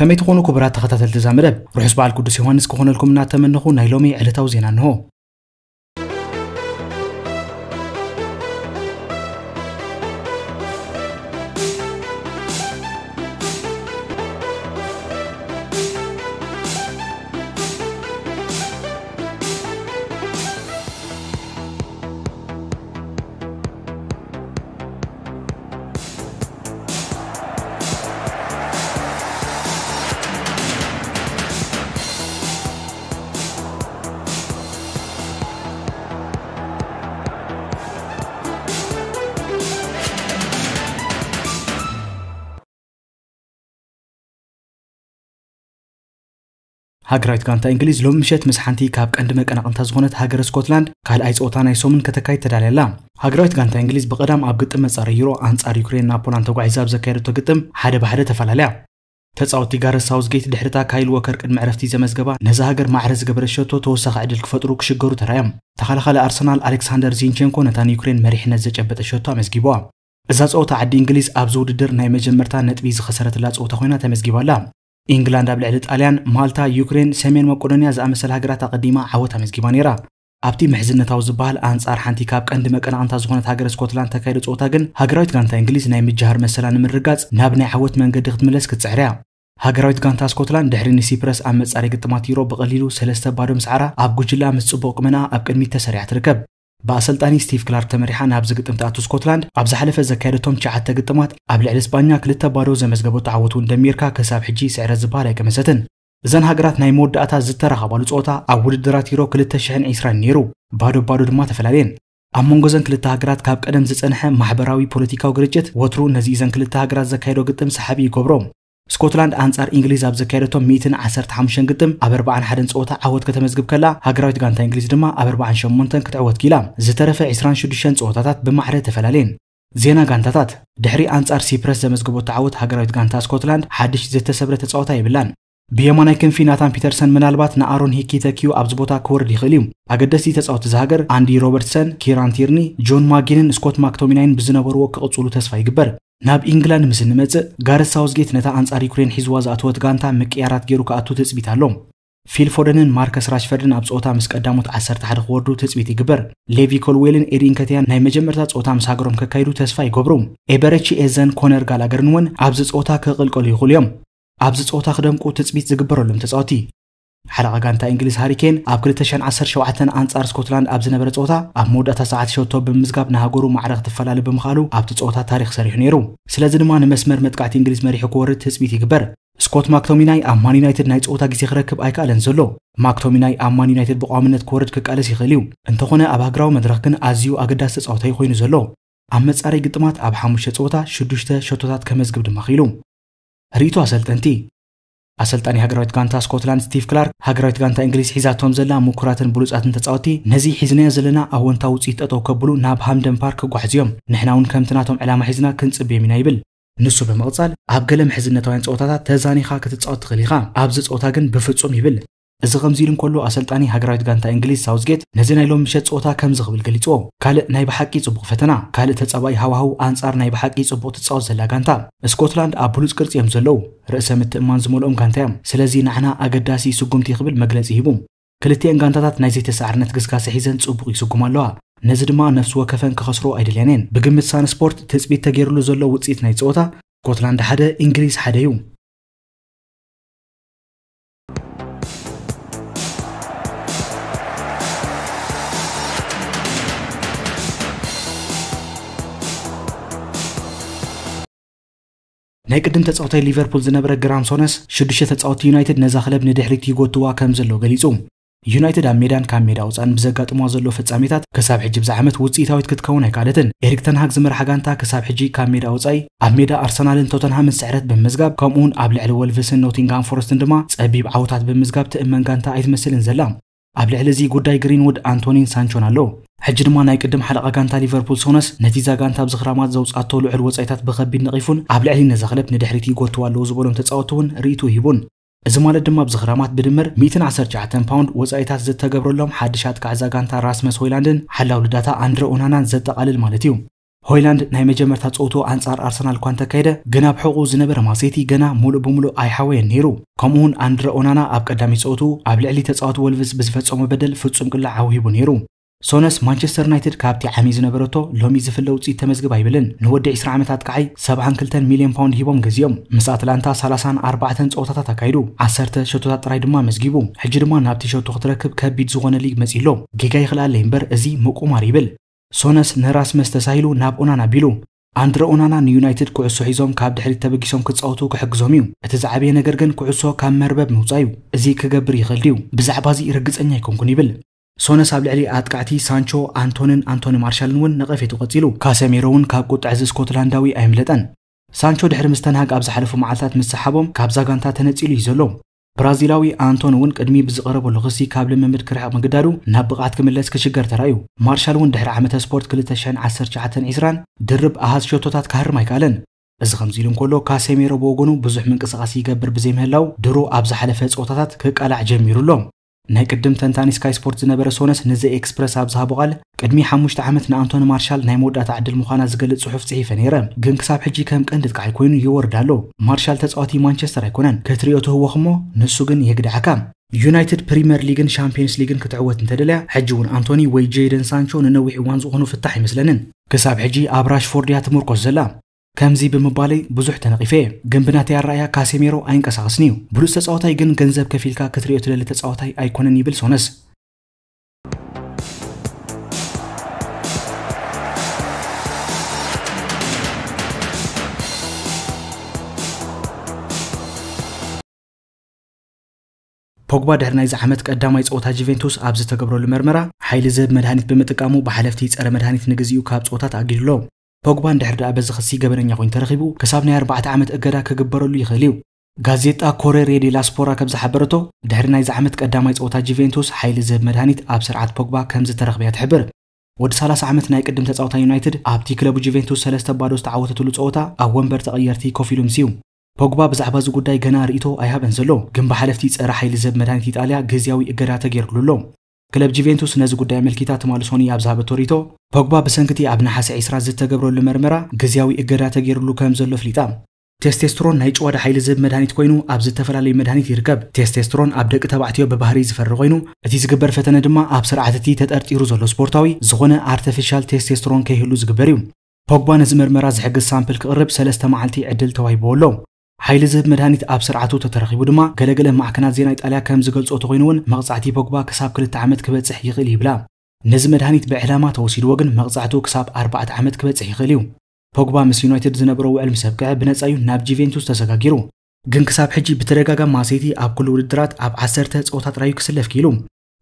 كما يتخونوا كبرات تخطات التزام رب روح اسبوع القدس يوحنس كخون لكم ناتمنخو نايلومي علتاو زينا نهو ሃገራዊት ጋንታ እንግሊዝ ሎሚ ምሸት ምስ ሓንቲ ካብ ቀንዲ መቀናቕንታ ዝኾነት ሃገረ ስኮትላንድ ካልኣይ ፀወታ ናይ ሶምን ከተካይድ ተዳልየላ ሃገራዊት ጋንታ እንግሊዝ ብቐዳም ኣብ ግጥም መጻሪ ዩሮ ኣንጻር ዩክሬን ና ፖላንድ ተጓዒዛ ብ ዘካየደቶ ግጥም ሓደ ባሕደ ተፈላለያ ተፃወቲ ጋረስ ሳውዝጌት ድሕርታ ካይል ወከር ቅድሚ ዕረፍቲ ዘመዝገባ ነዚ ሃገር ማዕረ ዝገበረ ሸቶ ተወሳኺ ዕድል ክፈጥሩ ክሽገሩ ተራዮም ተኸላኸሊ ኣርሰናል ኣሌክሳንደር ዚንቸንኮ ነታ ንዩክሬን መሪሕነት ዘጨበጠ ሸቶ ኣመዝጊበዋ እዛ ፀወታ ዓዲ እንግሊዝ ኣብዚ ውድድር ናይ መጀመርታ ነጥቢ ዝኸሰረትላ ፀወታ ኮይና ተመዝጊባላ ኢንግላንድ ኣብ ልዕሊ ጣልያን ማልታ ዩክሬን ሰሜን መቆዶንያ ዝኣመሰለ ሃገራት ኣቐዲማ ዓወት ኣመዝጊባ ነይራ ኣብቲ ምሕዝነታዊ ዝበሃል ኣንጻር ሓንቲ ካብ ቀንዲ መቀናቕንታ ዝኾነት ሃገረ ስኮትላንድ ተካይደ ፀወታ ግን ሃገራዊት ጋንታ እንግሊዝ ናይ ምጃሃር መሰላ ንምርጋጽ ናብ ናይ ዓወት መንገዲ ክትምለስ ክትፅዕር ሃገራዊት ጋንታ ስኮትላንድ ድሕሪ ኒሲፕረስ ኣብ መጻሪ ግጥማት ዩሮ ብቐሊሉ ሰለስተ ባዶ ምስዓራ ኣብ ጉጅላ ምስ ጽቡቕ ቁመና ኣብ ቅድሚት ተሰሪዓ ትርከብ ብኣሰልጣኒ ስቲቭ ክላርክ ተመሪሓ ናብ ግጥምቲ ስኮትላንድ ኣብ ዝሓለፈ ዘካየደቶም ሸዓተ ግጥማት ኣብ ልዕሊ እስጳኛ ክልተ ባዶ ዘመዝገቦ ተዓወት እውን ደሚርካ ክሳብ ሕጂ ስዕረ ዝበሃል ኣይቀመሰትን እዘን ሃገራት ናይ መወዳእታ ዝተረኸባሉ ፀወታ ኣብ ውድድራት ሂሮ 2020 ነይሩ ባዶ ባዶ ድማ ተፈላለየን ኣብ መንጎ ዘን ክልተ ሃገራት ካብ ቀደም ዝፀንሐ ማሕበራዊ ፖለቲካዊ ግርጭት ወትሩ ነዚ ዘን ክልተ ሃገራት ዘካየዶ ግጥም ሰሓቢ ይገብሮም ስኮትላንድ አንጻር እንግሊዝ ኣብ ዘካየደቶ 115 ግጥም ኣብ 41 ፀወታ ዓወት ከተመዝግብ ከላ ሃገራዊት ጋንታ እንግሊዝ ድማ ኣብ 48 ክትዕወት ኪላ ዝተረፈ 26 ፀወታታት ብማዕረ ተፈላለየን ዜና ጋንታታት ድሕሪ ኣንጻር ሲፕረስ ዘመዝግቦ ተዓወት ሃገራዊት ጋንታ ስኮትላንድ ሓድሽ ዘተሰብረ ተፃወታ የብላን ብየማናይ ክንፊ ናታን ፒተርሰን ምናልባት ንኣሮን ሂኪ ተኪዩ ኣብዚ ቦታ ክወርድ ይኽእል እዩ ኣገደስቲ ተፃወቲ ዝሃገር ኣንዲ ሮበርትሰን ኪራን ቲርኒ ጆን ማጊንን ስኮት ማክቶሚናይን ብዝነበርዎ ክቕፅሉ ተስፋ ይግበር ናብ ኢንግላንድ ምስ ንመፅእ ጋረት ሳውዝጌት ነታ ኣንጻር ዩክሬን ሒዝዋ ዝኣተወት ጋንታ ምቅያራት ገይሩ ክኣቱ ትፅቢት ኣሎም ፊልፎደንን ማርከስ ራሽፈርድን ኣብ ፀወታ ምስ ቀዳሞት 11 ክወርዱ ትፅቢት ይግበር ሌቪ ኮልዌልን ኤድን ከተያን ናይ መጀመርታ ፀወታ ምስ ሃገሮም ከካይዱ ተስፋ ይገብሩ ኤበረቺ ኤዘን ኮነር ጋላገርን እውን ኣብዚ ፀወታ ክቕልቀሉ ይኽእሉ እዮም ኣብዚ ፀወታ ክደምቁ ትፅቢት ዝግበረሎም ተፃወቲ ሓደ ጋንታ እንግሊዝ ሃሪኬን ኣብ 217 ኣንጻር ስኮትላንድ ኣብ ዝነበረ ፆታ ኣብ መወዳእታ ሰዓት ሸቶ ብምዝጋብ ንሃገሩ ማዕረ ትፈላለ ብምኻሉ ኣብቲ ፆታ ታሪክ ሰሪሑ ነይሩ ስለዚ ድማ ንመስመር መጥቃዕቲ እንግሊዝ መሪሑ ክወርድ ትፅቢት ይግበር ስኮት ማክቶሚናይ ኣብ ማን ዩናይትድ ናይ ፆታ ግዜ ክረክብ ኣይከኣለን ዘሎ ማክቶሚናይ ኣብ ማን ዩናይትድ ብቋምነት ክወርድ ክቃለስ ይኽእል እዩ እንተኾነ ኣብ ሃገራዊ መድረክ ግን ኣዝዩ ኣገዳሲ ተፃወታይ ኮይኑ ዘሎ ኣብ መጻረይ ግጥማት ኣብ ሓሙሽተ 6ዱሽተ ሸቶታት ከመዝግብ ድማ ኺኢሉ ርእቶ ኣሰልጠንቲ አሰልጣኒ ሃገራዊት ጋንታ ስኮትላንድ ስቲቭ ክላርክ ሃገራዊት ጋንታ እንግሊዝ ሒዛቶም ዘላ ምኩራትን ብሉፃትን ተፃወቲ ነዚ ሒዝናዮ ዘለና ኣወንታ ውፅኢት ጠጠው ከብሉ ናብ ሃምደን ፓርክ ጓሕዝ እዮም ንሕና እውን ከምቲ ናቶም ዕላማ ሒዝና ክንፅብዮም ኢና ይብል ንሱ በመቕጻል ኣብ ገለ ምሕዝነታውያን ፀወታታት ተዛኒኻ ክትፃወት ትኽእል ኢኻ ኣብዚ ፀወታ ግን ብፍጹም ይብል እዚ ከምዚ ኢሉ እንከሎ ኣሰልጣኒ ሃገራዊት ጋንታ እንግሊዝ ሳውዝጌት ነዚ ናይ ሎም ምሸት ፀወታ ከምዚ ክብል ገሊፅዎ ካልእ ናይ ብሓቂ ፅቡቅ ፈተና ካልእ ተፀባይ ሃዋህው ኣንጻር ናይ ብሓቂ ፅቡቅ ትፃወት ዘላ ጋንታ ስኮትላንድ ኣብ ብሉፅ ቅርፂ እዮም ዘለው ርእሰ ምትእማን ዝመልኦም ጋንታ እዮም ስለዚ ንዓና ኣገዳሲ ስጉምቲ ክብል መግለፂ ሂቡ ክልቲአን ጋንታታት ናይ ዘይተሰዕርነት ግስጋሴ ሒዘን ፅቡቅ ይስጉም ኣለዋ ነዚ ድማ ነፍሲ ወከፈን ክኸስሮ ኣይደልያን እየን ብግምት ሳን ስፖርት ትፅቢት ተገይሩሉ ዘሎ ውፅኢት ናይ ፀወታ ስኮትላንድ ሓደ እንግሊዝ ሓደ እዩ ናይ ቅድም ተፃወታይ ሊቨርፑል ዝነበረ ግራም ሶነስ ሽዱሽተ ተፃወቲ ዩናይትድ ነዛ ክለብ ንድሕሪት ይጎትዋ ከም ዘሎ ገሊጹ ዩናይትድ ኣብ ሜዳን ካብ ሜዳ ውፃን ብዘጋጥሟ ዘሎ ፍጻሜታት ክሳብ ሕጂ ብዛዓመት ውፅኢታዊት ክትከውን ኣይካለትን ኤሪክ ተንሃግ ዝመርሓ ጋንታ ክሳብ ሕጂ ካብ ሜዳ ውፃኢ ኣብ ሜዳ ኣርሰናልን ቶተንሃምን ስዕረት ብምዝጋብ ከምኡውን ኣብ ልዕሊ ወልቭስን ኖቲንግሃም ፎረስትን ድማ ፀቢብ ዓወታት ብምዝጋብ ትእመን ጋንታ ኣይትመስልን ዘላ ኣብ ልዕሊ እዚ ጉዳይ ግሪንውድ ኣንቶኒን ሳንቾን ኣለዉ ሕጂ ድማ ናይ ቅድም ሓለቓ ጋንታ ሊቨርፑል ሶነስ ነቲ ዛ ጋንታ ኣብ ዝኽራማት ዘውፅኣቶ ልዑል ወፃኢታት ብኸቢድ ነቒፉን ኣብ ልዕሊ ነዛ ክለብ ንድሕሪት ይጎትዋ ኣለዉ ዝበሎም ተፃወቱ እውን ርእቱ ሂቡን እዚ ማለት ድማ ኣብ ዝኽራማት ብድምር 119 ፓውንድ ወፃኢታት ዝተገብረሎም ሓድሽ ኣጥቃዕ ዛ ጋንታ ራስመስ ሆይላንድን ሓላው ልዳታ ኣንድረ ኦናናን ዘጠቓልል ማለት እዩ ሆይላንድ ናይ መጀመርታ ፀውቶ ኣንጻር አርሰናል እኳ እንተካይደ ግን ኣብ ሕቑ ዝነበረ ማሴቲ ገና ሙሉእ ብሙሉእ ኣይሓወየን ነይሩ ከምኡውን ኣንድረ ኦናና ኣብ ቀዳሚ ፀውቱ ኣብ ልዕሊ ተፃዋቲ ወልቭስ ብዝፈፀሞ በደል ፍፁም ቅላዕ ዓውሂቡ ነይሩ ሶነስ ማንቸስተር ዩናይትድ ካብቲ ዓሚ ዝነበረቶ ሎሚ ዝፍለ ውፅኢት ተመዝግብ ኣይብልን ንወዲ 20 ዓመታት ከዓይ 72 ሚልዮን ፓውንድ ሂቦም ገዚኦም ምስ ኣትላንታ 34 ፀወታታት ኣካይዱ 10 ሸቶታት ጥራይ ድማ መዝጊቡ ሕጂ ድማ ናብቲ ሸቶ ክትረክብ ከቢድ ዝኾነ ሊግ መፂ መጺሎ ጌጋ ይኽእል ኣለይ እምበር እዚ ምቁማር ይብል ሶነስ ንራስ መስተ ሳሂሉ ናብ ኦናና ቢሉ ኣንድረ ኦናና ንዩናይትድ ኩዕሶ ሒዞም ካብ ድሕሪት ተበጊሶም ክጻወቱ ክሕግዞም እዩ እቲ ዝዓበየ ነገር ግን ኩዕሶ ካብ መርበብ ምውፃእ እዩ እዚ ክገብር ይኽእል ድዩ ብዛዕባ እዚ ርግፀኛ ይኮንኩን ይብል ሶነስ ኣብ ልዕሊ ኣጥቃዕቲ ሳንቾ ኣንቶንን ኣንቶኒ ማርሻልን እውን ነቐፌቱ ቀፂሉ ካሰሜሮ እውን ካብ ቁጣዕ ዚ ስኮትላንዳዊ ኣይምለጠን ሳንቾ ድሕሪ ምስተናሃግ ኣብ ዝሓለፉ መዓልትታት ምስ ሰሓቦም ካብ ዛጋንታ ተነፂሉ እዩ ዘሎ ብራዚላዊ አንቶን እውን ቅድሚ ብዝቐረበሉ ክሲ ካብ ልምምድ ክርሕቕ ምግዳዱ ናብ ብቕዓት ክምለስ ክሽገር ተራእዩ ማርሻል እውን ድሕሪ ዓመተ ስፖርት 21920 ድርብ ኣሃዝ ሸቶታት ካህርም ኣይከኣለን እዚ ከምዚ ኢሉ እንከሎ ካሴሜሮ ብወገኑ ብዙሕ ምንቅስቓስ ይገብር ብዘይምህላው ድሮ ኣብ ዝሓለፈ ፀወታታት ክቃላዕ ኣሎም ናይ ቅድም ተንታኒ ስካይ ስፖርት ዝነበረ ሶነስ ንዘ ኤክስፕረስ ኣብ ዝሃቦ ቓል ቅድሚ ሓሙሽተ ዓመት ንኣንቶኒ ማርሻል ናይ መወዳእታ ዕድል ምዃና ዝገልጽ ጽሑፍ ጽሒፈ ነይረ ግን ክሳብ ሕጂ ከም ቀንዲ ጥቃዓይ ኮይኑ ይወርድ ኣሎ ማርሻል ተጻዋቲ ማንቸስተር ኣይኮነን ከትሪዮ ትህወኽ እሞ ንሱ ግን የግድዓካ ዩናይትድ ፕሪምየር ሊግን ሻምፒዮንስ ሊግን ክትዕወት እንተደልያ ሕጂ እውን ኣንቶኒ ወይ ጀይደን ሳንቾ ንነዊሕ እዋን ዝኾኑ ፍታሕ ይመስለንን ክሳብ ሕጂ ኣብ ራሽፎርድ እያ ትምርኮስ ዘላ ከምዚ ብምባለይ ብዙሕ ተነቒፈ እየ ግን ብናተይ ኣረኣያ ካሴሜሮ ኣይንቀሳቐስን እዩ ብሉፅ ተፃወታይ ግን ገንዘብ ከፊልካ ክትሪዮ ትደሊ ተፃወታይ ኣይኮነን ይብል ሶነስ ፖግባ ድሕሪ ናይዚ ዓመት ቀዳማይ ፀወታ ጁቨንቱስ ኣብ ዝተገብረሉ መርመራ ሓይሊ ዝህብ መድሃኒት ብምጥቃሙ ብሓለፍቲ ፀረ መድሃኒት ንግዚኡ ካብ ፀወታት ኣጊድሎ ፖግባ እንድሕር ደኣ በዚ ክሲ ገበነኛ ኮይኑ ተረኺቡ ክሳብ ናይ 4 ዓመት እገዳ ክግበረሉ ይኽእል እዩ ጋዜጣ ኮሬሬ ዴላስፖራ ከም ዝሓበረቶ ድሕሪ ናይዚ ዓመት ቀዳማይ ፀወታ ጁቨንቱስ ሓይሊ ዝህብ መድሃኒት ኣብ ስርዓት ፖግባ ከም ዝተረኽበያ ትሕብር ወዲ 30 ዓመት ናይ ቅድም ተፃወታ ዩናይትድ ኣብቲ ክለቡ ጁቨንቱስ ሰለስተ ባዶ ዝተዓወተትሉ ፀወታ ኣብ ወንበር ተቐየርቲ ኮፍ ኢሉ ምስ እዩ ፖግባ ብዛዕባ እዚ ጉዳይ ገና ርእቶ ኣይሃበን ዘሎ ግን ብሓለፍቲ ፀረ ሓይሊ ዝህብ መድሃኒት ኢጣልያ ግዜያዊ እገዳ ተገይርሉ ኣሎ ክለብ ጁቬንቱስ ነዚ ጉዳይ ኣመልኪታ ትማልሶኒ ኣብ ዝሃበቶ ሪቶ ፖግባ ብሰንኪቲ ኣብ ናሓሲ 20 ዝተገብረሉ መርመራ ግዜያዊ እገዳ ተገይሩሉ ከም ዘሎ ፍሊጣ ቴስቴስትሮን ናይ ጭዋዳ ሓይሊ ዝህብ መድሃኒት ኮይኑ ኣብ ዝተፈላለዩ መድሃኒት ይርከብ ቴስቴስትሮን ኣብ ደቂ ተባዕትዮ ብባህሪ ዝፈሪ ኮይኑ እቲ ዝግበር ፈተነ ድማ ኣብ ስርዓት እቲ ተጠርጢሩ ዘሎ ስፖርታዊ ዝኾነ ኣርቲፊሻል ቴስቴስትሮን ከይህሉ ዝግበር እዩ ፖግባ ነዚ ምርመራ ዝሕግዝ ሳምፕል ክቕርብ ሰለስተ መዓልቲ ዕድል ተዋሂቦ ኣሎ ሓይሊ ዝህብ መድሃኒት ኣብ ስርዓቱ ተተረኺቡ ድማ ገለገለ ማዕከናት ዜና ኢጣልያ ከም ዝገልጾ ተኮይኑ እውን መቕፃዕቲ ቦግባ ክሳብ ክልተ ዓመት ክበፅሕ ይኽእል ይብላ ነዚ መድሃኒት ብዕላማ ተወሲድዎ ግን መቕፃዕቱ ክሳብ ኣርባዕተ ዓመት ክበፅሕ ይኽእል እዩ ፖግባ ምስ ዩናይትድ ዝነበሮ ውዕል ምስ ኣብቅዐ ብነፃ ናብ ጂቬንቱስ ተሰጋጊሩ ግን ክሳብ ሕጂ ብተደጋጋሚ ማሴቲ ኣብ ኩሉ ውድድራት ኣብ ዓሰርተ ፀወታ ጥራዩ ክስለፍ ኪኢሉ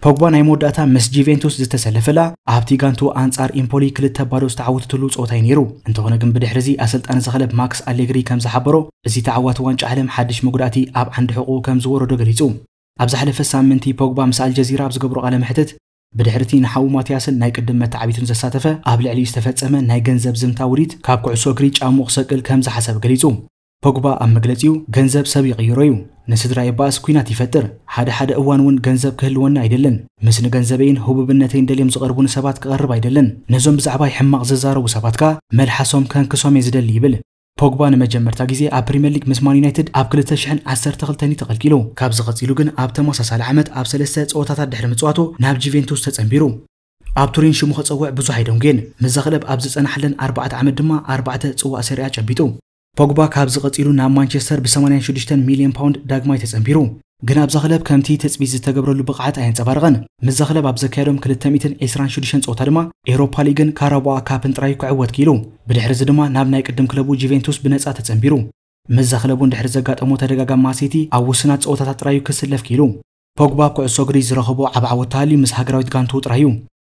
ፖግባ ናይ መወዳእታ ምስ ጁቬንቱስ ዝተሰለፈላ ኣብቲ ጋንቱ ኣንጻር ኢምፖሊ ክልተ ባዶ ዝተዓወተትሉ ፀወታይ ነይሩ እንተኾነ ግን ብድሕሪ እዚ ኣሰልጣኒ ዝኸለብ ማክስ ኣሌግሪ ከም ዝሓበሮ እዚ ተዓዋቲ ዋንጫ ዓለም ሓድሽ መጉዳእቲ ኣብ ዓንዲ ሕቑ ከም ዝወረዶ ገሊጹ ኣብ ዝሓለፈ ሳምንቲ ፖግባ ምስ ኣልጀዚራ ኣብ ዝገብሮ ቓለ ምሕትት ብድሕርቲ ንሓዊ ማትያስን ናይ ቅድም መተዓቢቱን ዘሳተፈ ኣብ ልዕሊ ዝተፈጸመ ናይ ገንዘብ ዝምታ ውዲት ካብ ኩዕሶ እግሪ ጫሙ ክሰቅል ከም ዝሓሰብ ገሊጹ بقبا أم مجلسيو جنزب سبيق يرويو نسدر عباس كيناتي فتر حدا حدا أوان ون جنزب كهل ون عيدلن مسنا جنزبين هو ببنتين دليم زقربون سبات كغرب عيدلن نزوم بزعباي حمق ززارو وسبات كا مل حسوم كان كسوم يزدل يبل بوجبا نمجمر تاجزي أب بريمير ليج مسمان يونايتد أب كل تشحن عسر تقل تاني تقل كيلو كابز زغط يلوجن أب تماس على عمد أب سلسات أو تات دحر متواتو ناب جيفينتوس تتأمبيرو أب تورين شو مخت أوع بزوح يدونجين مزغلب أب أنا حلن أربعة عمد ما أربعة تسوى سريعة جبيتو ፖግባ ካብዚ ቀፂሉ ናብ ማንቸስተር ብ86 ሚልዮን ፓውንድ ዳግማይ ተፀምቢሩ ግን ኣብዛ ክለብ ከምቲ ትፅቢት ዝተገብረሉ ብቕዓት ኣየንፀባርቐን ምዛ ክለብ ኣብ ዘካየዶም 226 ፀወታ ድማ ኤውሮፓ ሊግን ካራባ ካፕን ጥራይ ክዕወት ኪኢሉ ብድሕሪ ድማ ናብ ናይ ቅድም ክለቡ ጁቬንቱስ ብነፃ ተፀንቢሩ ምዛ ክለቡ እንድሕሪ ዘጋጠሞ ተደጋጋሚ ማሴቲ ኣብ ውስናት ፀወታታት ጥራዩ ክስለፍ ኪኢሉ ፖግባ ኩዕሶ እግሪ ዝረኸቦ ዓብዓወ ተሃልዩ ምስ ሃገራዊት ጋንቱ ጥራይ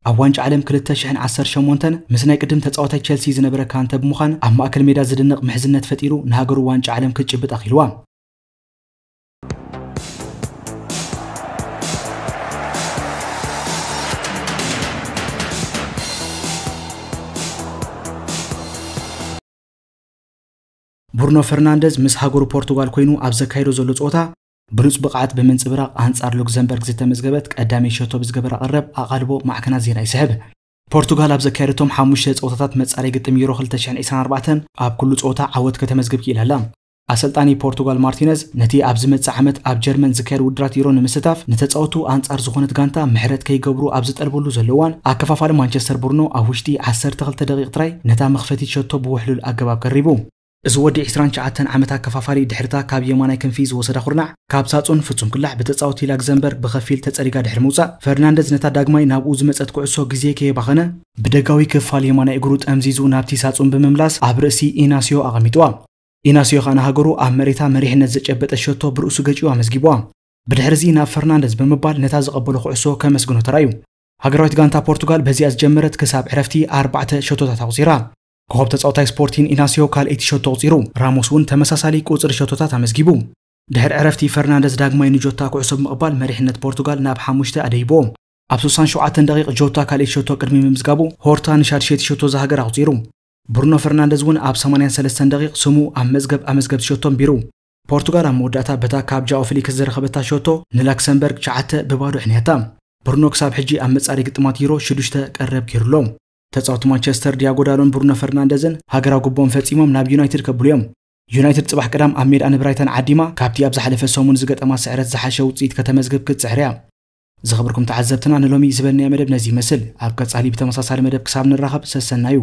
ኣብ ዋንጫ ዓለም 2018 ምስ ናይ ቅድም ተፃዋታይ ቸልሲ ዝነበረ ካንተ ብምዃን ኣብ ማእከል ሜዳ ዝድንቕ ምሕዝነት ፈጢሩ ንሃገሩ ዋንጫ ዓለም ክጭብጥ ኣኺልዋ ቡርኖ ፈርናንደዝ ምስ ሃገሩ ፖርቱጋል ኮይኑ ኣብ ዘካይዶ ዘሎ ፆታ ብሉፅ ብቕዓት ብምንፅብራቕ ኣንጻር ሉክዘምበርግ ዝተመዝገበት ቀዳሚ ሸቶ ብዝገበረ ቅረብ ኣቓልቦ ማዕከና ዜና ይስሕብ ፖርቱጋል ኣብ ዘካየደቶም ሓሙሽተ ፀወታታት መጻረይ ግጥም ዩሮ 224 ኣብ ኩሉ ፀወታ ዓወት ከተመዝግብ ክኢላ ኣላ ኣሰልጣኒ ፖርቱጋል ማርቲነዝ ነቲ ኣብ ዝመፅእ ዓመት ኣብ ጀርመን ዝካየድ ውድራት ዩሮ ንምስታፍ ንተፃወቱ ኣንጻር ዝኾነት ጋንታ ምሕረት ከይገብሩ ኣብ ዝጠልበሉ ዘለዋን ኣከፋፋሊ ማንቸስተር ቡርኖ ኣብ ውሽጢ 12 ደቂቕ ጥራይ ነታ መኽፈቲት ሸቶ ብውሕሉል ኣገባብ ቀሪቡ እዚ ወዲ 29 ዓመት ኣከፋፋሊ ድሕርታ ካብ የማናይ ክንፊ ዝወሰዳ ኩርናዕ ካብ ሳፁን ፍጹም ክላዕ ብተፃወቲ ላግዘምበር ብኸፊል ተጸሪጋ ድሕሪ ምውፃእ ፈርናንደዝ ነታ ዳግማይ ናብኡ ዝመፀት ኩዕሶ ግዜ ከየባኸነ ብደጋዊ ክፋል የማናይ እግሩ ጠምዚዙ ናብቲ ሳፁን ብምምላስ ኣብ ርእሲ ኢናስዮ ኣቐሚጥዋ ኢናስዮ ከዓ ንሃገሩ ኣብ መሬታ መሪሕነት ዘጨበጠ ሸቶ ብርእሱ ገጪዋ ኣመዝጊብዋ ብድሕሪዚ ናብ ፈርናንደዝ ብምባል ነታ ዝቐበሎ ኩዕሶ ከመስግኖ ተራእዩ ሃገራዊት ጋንታ ፖርቱጋል በዚኣ ዝጀመረት ክሳብ ዕረፍቲ ኣርባዕተ ሸቶታት ኣቑፂራ ካብ ተፃወታይ ስፖርቲን ኢናሲዮ ካልእ ቲሸቶ ቁፂሩ ራሞስ እውን ተመሳሳሊ ቁፅሪ ሸቶታት ኣመስጊቡ ድሕሪ ዕረፍቲ ፈርናንደስ ዳግማይ ንጆታ ኩዕሶ ብምቕባል መሪሕነት ፖርቱጋል ናብ ሓሙሽተ ኣደይቦ ኣብ 67 ደቂቕ ጆታ ካልእ ሸቶ ቅድሚ ምምዝጋቡ ሆርታ ንሻድሸቲ ሸቶ ዝሃገር ኣቑፂሩ ብሩኖ ፈርናንደዝ እውን ኣብ 83 ደቂቕ ስሙ ኣብ መዝገብ ኣመዝገብቲ ሸቶ ኣንቢሩ ፖርቱጋል ኣብ መወዳእታ በታ ካብ ጃኦ ዝረኸበታ ሸቶ ንላክሰምበርግ 9 ብባዶ ሕንያታ ብሩኖ ክሳብ ሕጂ ኣብ መጻሪ ግጥማት ዩሮ 6 ቀረብ ገይሩሎም ተጻወቱ ማንቸስተር ዲያጎዳሎን ብሩኖ ፈርናንደዝን ሃገራ ጉቦን ፈጺሞም ናብ ዩናይትድ ከብሉ እዮም ዩናይትድ ጽባሕ ቀዳም ኣብ ሜድኣ ንብራይተን ዓዲማ ካብቲ ኣብ ዝሓለፈ ሰሙን ዝገጠማ ስዕረት ዝሓሸ ውፅኢት ከተመዝግብ ክትጽሕር እያ ዝኽብርኩም ተዓዘብትና ንሎሚ ዝበልናዮ መደብ ነዚ ይመስል ኣብ ቀጻሊ ብተመሳሳሊ መደብ ክሳብ ንራኸብ ሰሰና እዩ